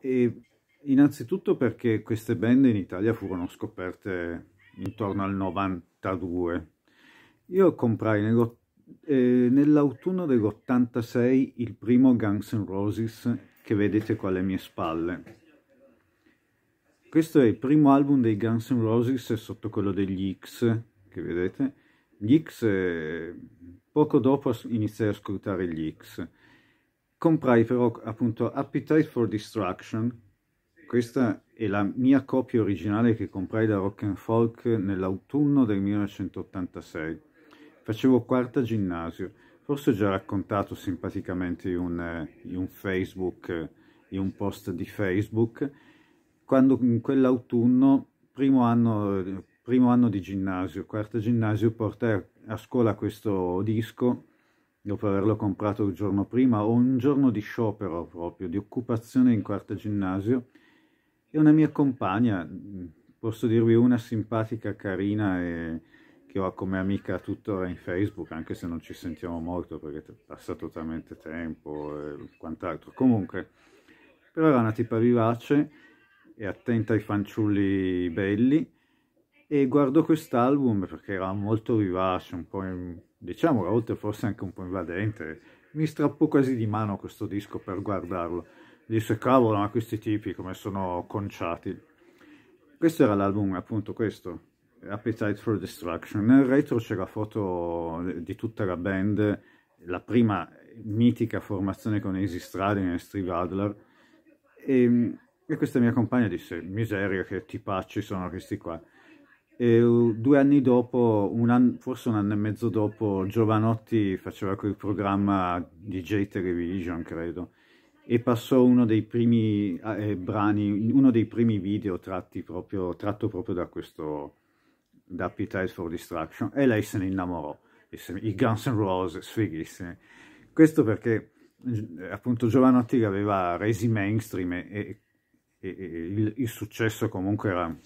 E innanzitutto perché queste band in Italia furono scoperte intorno al 92. Io comprai nel, eh, nell'autunno dell'86 il primo Guns N' Roses che vedete qua alle mie spalle. Questo è il primo album dei Guns N' Roses sotto quello degli X, che vedete. Gli X, eh, poco dopo iniziai a ascoltare gli X comprai però appunto Appetite for Destruction questa è la mia copia originale che comprai da Rock and Folk nell'autunno del 1986 facevo quarta ginnasio forse ho già raccontato simpaticamente in un, in eh, un Facebook in eh, un post di Facebook quando in quell'autunno primo anno primo anno di ginnasio quarta ginnasio portai a scuola questo disco dopo averlo comprato il giorno prima, ho un giorno di sciopero proprio, di occupazione in quarta ginnasio, e una mia compagna, posso dirvi una simpatica, carina, e che ho come amica tuttora in Facebook, anche se non ci sentiamo molto perché passa totalmente tempo e quant'altro. Comunque, però era una tipa vivace e attenta ai fanciulli belli, e guardo quest'album perché era molto vivace, un po' in, diciamo a volte forse anche un po' invadente. Mi strappò quasi di mano questo disco per guardarlo. Disse cavolo, ma questi tipi come sono conciati. Questo era l'album, appunto questo, Appetite for Destruction. Nel retro c'è la foto di tutta la band, la prima mitica formazione con Easy Stradin e Steve Adler. E, ehm, e questa mia compagna disse, miseria che tipacci sono questi qua. E due anni dopo, un anno, forse un anno e mezzo dopo, Giovanotti faceva quel programma di J Television, credo, e passò uno dei primi eh, brani, uno dei primi video tratti proprio, tratto proprio da questo, da Appetite for Destruction, e lei se ne innamorò. I Guns N' Roses, fighissimi. Questo perché eh, appunto Giovanotti li aveva resi mainstream e, e, e il, il successo comunque era